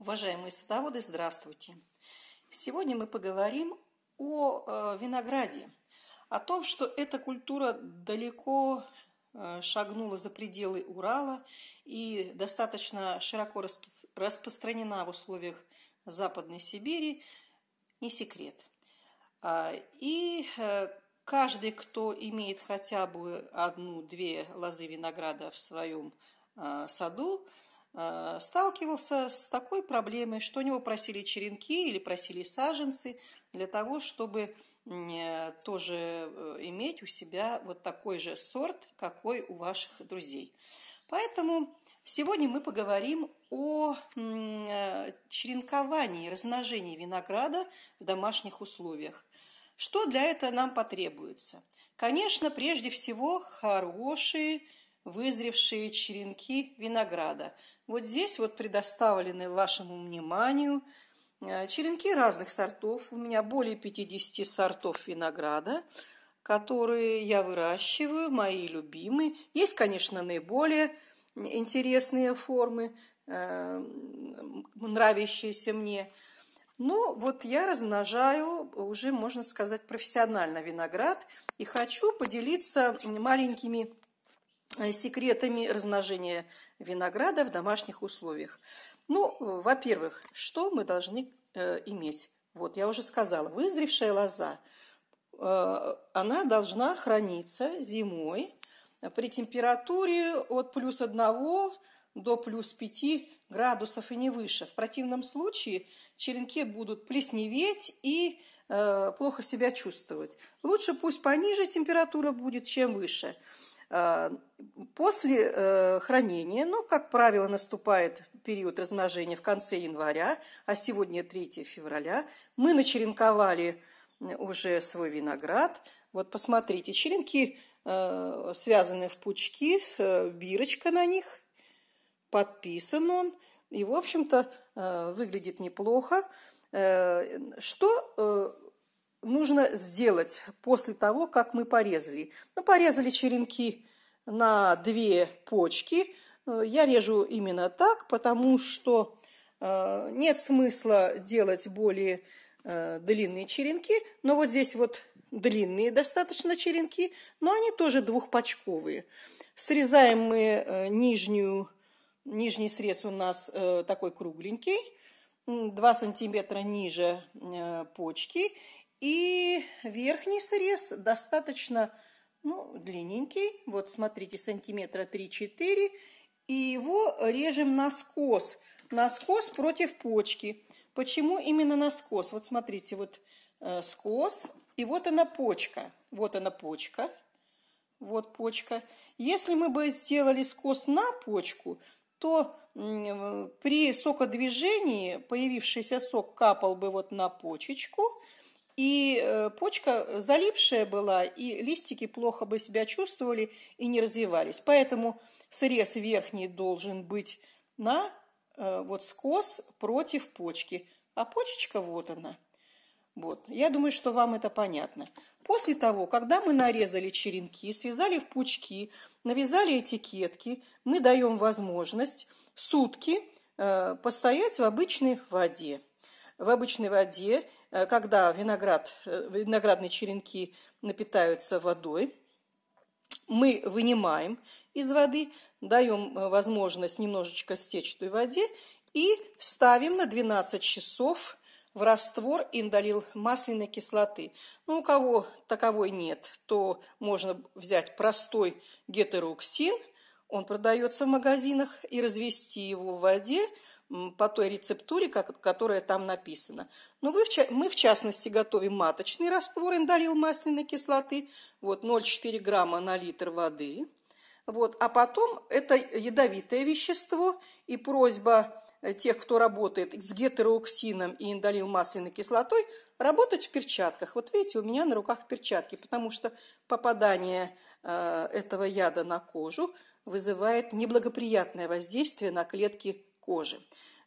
Уважаемые садоводы, здравствуйте! Сегодня мы поговорим о э, винограде, о том, что эта культура далеко э, шагнула за пределы Урала и достаточно широко распространена в условиях Западной Сибири, не секрет. А, и э, каждый, кто имеет хотя бы одну-две лозы винограда в своем саду, Э, сталкивался с такой проблемой, что у него просили черенки или просили саженцы для того, чтобы э, тоже э, иметь у себя вот такой же сорт, какой у ваших друзей. Поэтому сегодня мы поговорим о черенковании, размножении винограда в домашних условиях. Что для этого нам потребуется? Конечно, прежде всего хорошие вызревшие черенки винограда. Вот здесь вот предоставлены вашему вниманию э, черенки разных сортов. У меня более 50 сортов винограда, которые я выращиваю, мои любимые. Есть, конечно, наиболее интересные формы, э, нравящиеся мне. Но ну, вот я размножаю уже, можно сказать, профессионально виноград и хочу поделиться маленькими Э, секретами размножения винограда в домашних условиях. Ну, э, во-первых, что мы должны э, иметь? Вот, я уже сказала, вызревшая лоза, э, она должна храниться зимой при температуре от плюс 1 до плюс 5 градусов и не выше. В противном случае черенки будут плесневеть и э, плохо себя чувствовать. Лучше пусть пониже температура будет, чем выше. А, после э, хранения, ну, как правило, наступает период размножения в конце января, а сегодня 3 февраля, мы начеренковали уже свой виноград. Вот посмотрите, черенки э, связаны в пучки, э, бирочка на них, подписан он. И, в общем-то, выглядит неплохо. Что нужно сделать после того, как мы порезали. Ну, порезали черенки на две почки. Э, я режу именно так, потому что э, нет смысла делать более э, длинные черенки. Но вот здесь вот длинные достаточно черенки, но они тоже двухпочковые. Срезаем мы нижнюю, нижний срез у нас такой кругленький, 2 сантиметра ниже почки. И верхний срез достаточно ну, длинненький. Вот смотрите, сантиметра 3-4. И его режем наскос. Наскос против почки. Почему именно наскос? Вот смотрите, вот э, скос. И вот она почка. Вот она почка. Вот почка. Если мы бы сделали скос на почку, то при сокодвижении появившийся сок капал бы вот на почечку – и э, почка э, залипшая была, и листики плохо бы себя чувствовали и не развивались. Поэтому срез верхний должен быть на э, вот скос против почки. А почечка вот она. Вот. Я думаю, что вам это понятно. После того, когда мы нарезали черенки, связали в пучки, навязали этикетки, мы даем возможность сутки постоять в обычной воде в обычной воде, э, когда виноград, э, виноградные черенки напитаются водой, мы вынимаем из воды, даем э, возможность немножечко стечь в той воде и ставим на 12 часов в раствор индолил масляной кислоты. Ну, у кого таковой нет, то можно взять простой гетероксин, он продается в магазинах, и развести его в воде – по той рецептуре, как, которая там написана. Но ну, вы, мы, в частности, готовим маточный раствор эндолил масляной кислоты, вот 0,4 грамма на литр воды. Вот, а потом это ядовитое вещество, и просьба э, тех, кто работает с гетерооксином и эндолил масляной кислотой, работать в перчатках. Вот видите, у меня на руках перчатки, потому что попадание э, этого яда на кожу вызывает неблагоприятное воздействие на клетки кожи.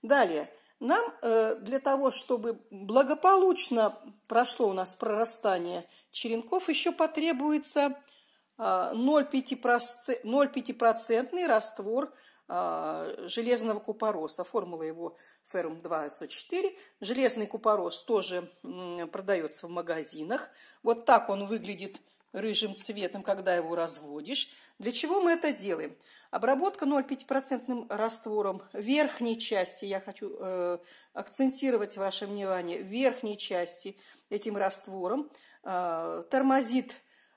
Далее, нам э, для того, чтобы благополучно прошло у нас прорастание черенков, еще потребуется 0,5% э, раствор э, железного купороса. Формула его феррум 204. Железный купорос тоже продается в магазинах. Вот так он выглядит рыжим цветом, когда его разводишь. Для чего мы это делаем? Обработка 0,5% раствором верхней части, я хочу э, акцентировать ваше внимание, верхней части этим раствором э, тормозит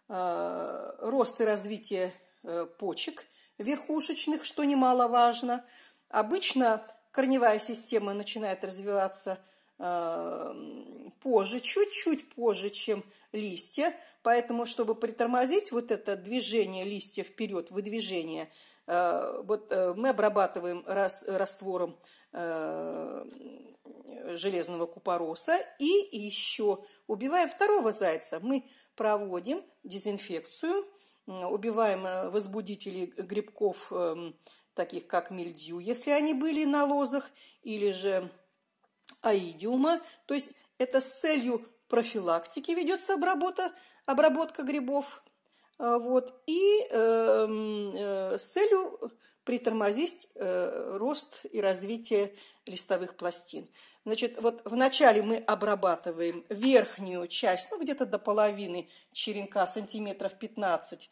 э, рост и развитие э, почек верхушечных, что немаловажно. Обычно корневая система начинает развиваться э, позже, чуть-чуть позже, чем листья. Поэтому, чтобы притормозить вот это движение листья вперед, выдвижение, э, вот э, мы обрабатываем раствором э, железного купороса и еще убиваем второго зайца. Мы проводим дезинфекцию, убиваем возбудителей грибков, эм, таких как мильдью, если они были на лозах, или же аидиума. То есть это с целью профилактики ведется обработка обработка грибов, э, вот, и э, э, с целью притормозить э, рост и развитие листовых пластин. Значит, вот вначале мы обрабатываем верхнюю часть, ну, где-то до половины черенка, сантиметров 15-20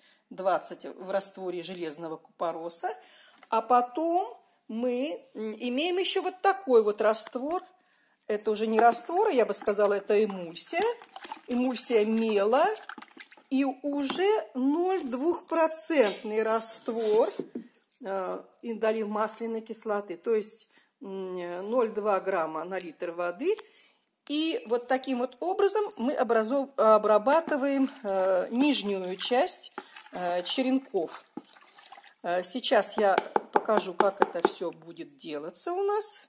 в растворе железного купороса, а потом мы имеем еще вот такой вот раствор это уже не раствор, я бы сказала, это эмульсия. Эмульсия мела. И уже 0,2% раствор э, индолин масляной кислоты. То есть 0,2 грамма на литр воды. И вот таким вот образом мы образов... обрабатываем э, нижнюю часть э, черенков. Э, сейчас я покажу, как это все будет делаться у нас.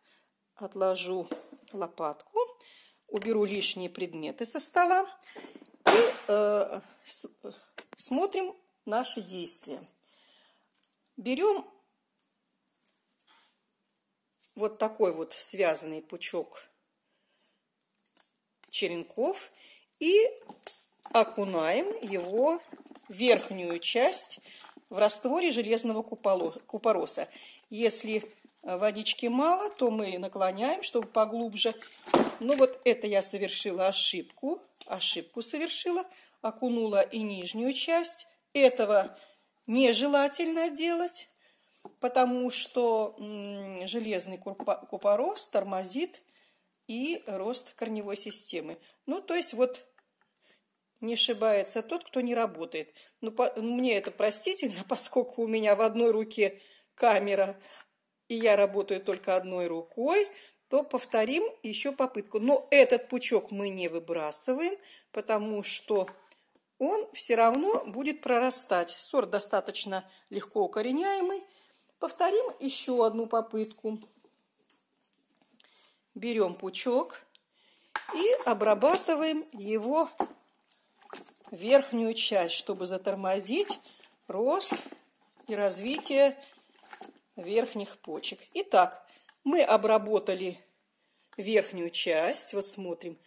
Отложу лопатку, уберу лишние предметы со стола и э, с, смотрим наши действия. Берем вот такой вот связанный пучок черенков и окунаем его верхнюю часть в растворе железного купороса. Если водички мало, то мы наклоняем, чтобы поглубже. Но ну, вот это я совершила ошибку. Ошибку совершила. Окунула и нижнюю часть. Этого нежелательно делать, потому что железный купорос тормозит и рост корневой системы. Ну, то есть вот не ошибается тот, кто не работает. Но ну, по, мне это простительно, поскольку у меня в одной руке камера, и я работаю только одной рукой, то повторим еще попытку. Но этот пучок мы не выбрасываем, потому что он все равно будет прорастать. Сорт достаточно легко укореняемый. Повторим еще одну попытку. Берем пучок и обрабатываем его верхнюю часть, чтобы затормозить рост и развитие верхних почек. Итак, мы обработали верхнюю часть. Вот смотрим.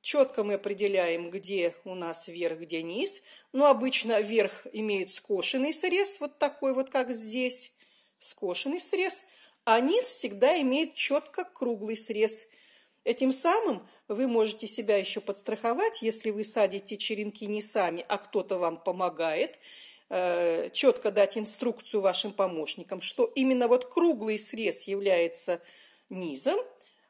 Четко мы определяем, где у нас верх, где низ. Но ну, обычно верх имеет скошенный срез, вот такой вот, как здесь. Скошенный срез. А низ всегда имеет четко круглый срез. Этим самым вы можете себя еще подстраховать, если вы садите черенки не сами, а кто-то вам помогает – Э, четко дать инструкцию вашим помощникам, что именно вот круглый срез является низом,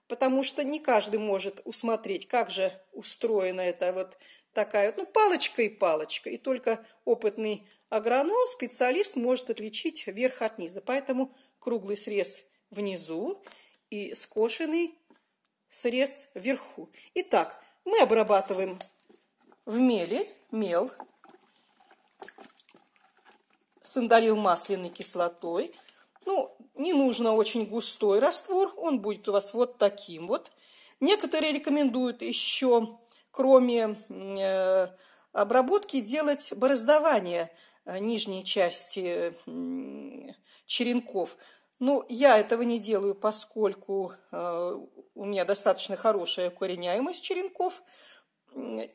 потому что не каждый может усмотреть, как же устроена эта вот такая, вот ну, палочка и палочка, и только опытный агроном, специалист может отличить верх от низа. Поэтому круглый срез внизу и скошенный срез вверху. Итак, мы обрабатываем в меле мел сандалил масляной кислотой. Ну, не нужно очень густой раствор, он будет у вас вот таким вот. Некоторые рекомендуют еще, кроме э, обработки, делать бороздование э, нижней части черенков. Ну, я этого не делаю, поскольку э, у меня достаточно хорошая коренняемость черенков.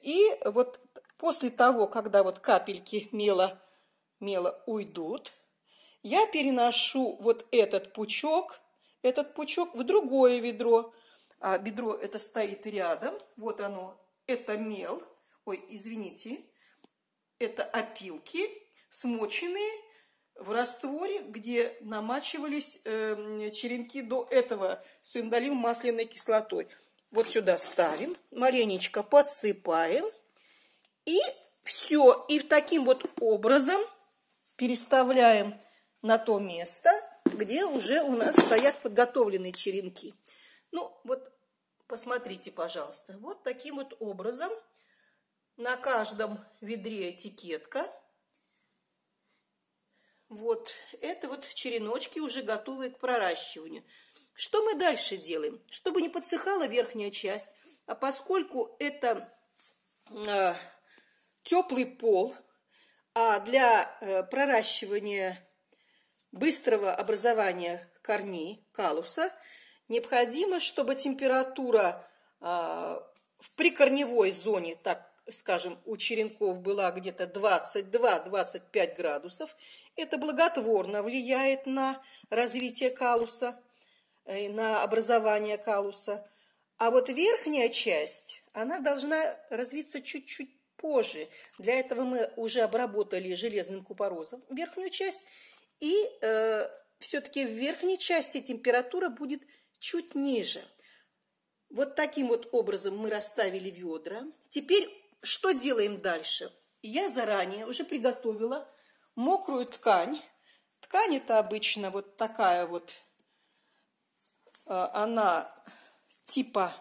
И вот после того, когда вот капельки мела мела уйдут, я переношу вот этот пучок, этот пучок в другое ведро. А бедро это стоит рядом, вот оно, это мел, ой, извините, это опилки, смоченные в растворе, где намачивались э, черенки до этого с масляной кислотой. Вот сюда ставим, маленечко подсыпаем. И все. И таким вот образом переставляем на то место, где уже у нас стоят подготовленные черенки. Ну, вот посмотрите, пожалуйста. Вот таким вот образом на каждом ведре этикетка. Вот это вот череночки уже готовы к проращиванию. Что мы дальше делаем? Чтобы не подсыхала верхняя часть, а поскольку это э, теплый пол, а для э, проращивания быстрого образования корней калуса необходимо, чтобы температура а, в прикорневой зоне, так скажем, у черенков была где-то 22-25 градусов. Это благотворно влияет на развитие калуса, э, на образование калуса. А вот верхняя часть, она должна развиться чуть-чуть позже. Для этого мы уже обработали железным купорозом верхнюю часть. И э, все-таки в верхней части температура будет чуть ниже. Вот таким вот образом мы расставили ведра. Теперь что делаем дальше? Я заранее уже приготовила мокрую ткань. Ткань это обычно вот такая вот, э, она типа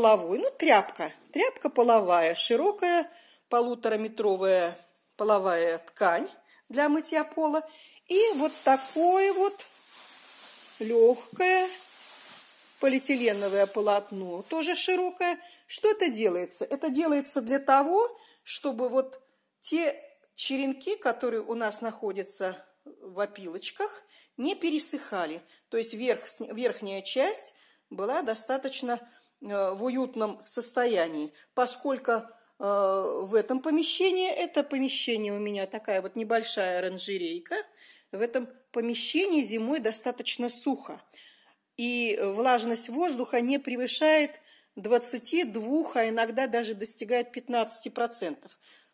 половой, ну, тряпка, тряпка половая, широкая полутораметровая половая ткань для мытья пола и вот такое вот легкое полиэтиленовое полотно, тоже широкое. Что это делается? Это делается для того, чтобы вот те черенки, которые у нас находятся в опилочках, не пересыхали. То есть верх, верхняя часть была достаточно Э, в уютном состоянии, поскольку э, в этом помещении, это помещение у меня такая вот небольшая оранжерейка, в этом помещении зимой достаточно сухо, и влажность воздуха не превышает 22, а иногда даже достигает 15%.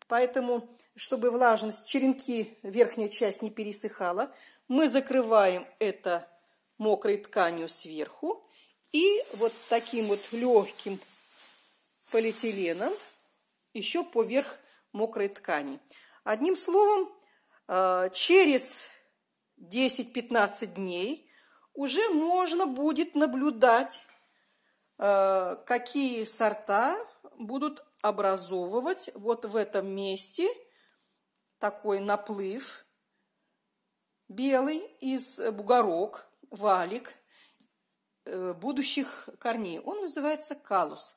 Поэтому, чтобы влажность черенки, верхняя часть не пересыхала, мы закрываем это мокрой тканью сверху и вот таким вот легким полиэтиленом еще поверх мокрой ткани. Одним словом, э, через 10-15 дней уже можно будет наблюдать, э, какие сорта будут образовывать вот в этом месте такой наплыв белый из бугорок, валик – Э, будущих корней. Он называется калус.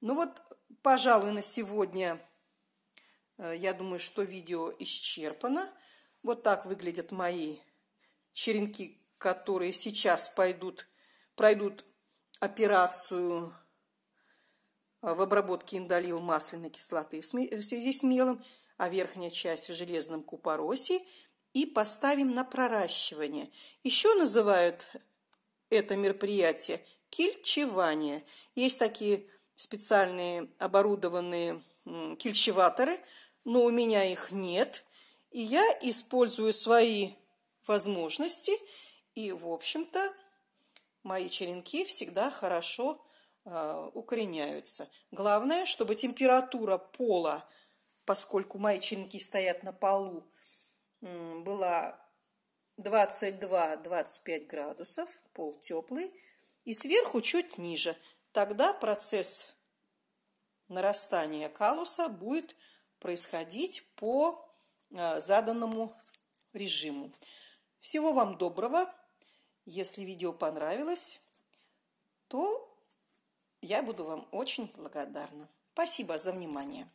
Ну вот, пожалуй, на сегодня, э, я думаю, что видео исчерпано. Вот так выглядят мои черенки, которые сейчас пойдут, пройдут операцию э, в обработке индолил масляной кислоты в связи с мелом, а верхняя часть в железном купоросе и поставим на проращивание. Еще называют это мероприятие. Кильчевание. Есть такие специальные оборудованные кильчеваторы, но у меня их нет. И я использую свои возможности. И, в общем-то, мои черенки всегда хорошо э, укореняются. Главное, чтобы температура пола, поскольку мои черенки стоят на полу, была 22-25 градусов, пол теплый, и сверху чуть ниже. Тогда процесс нарастания калуса будет происходить по э, заданному режиму. Всего вам доброго. Если видео понравилось, то я буду вам очень благодарна. Спасибо за внимание.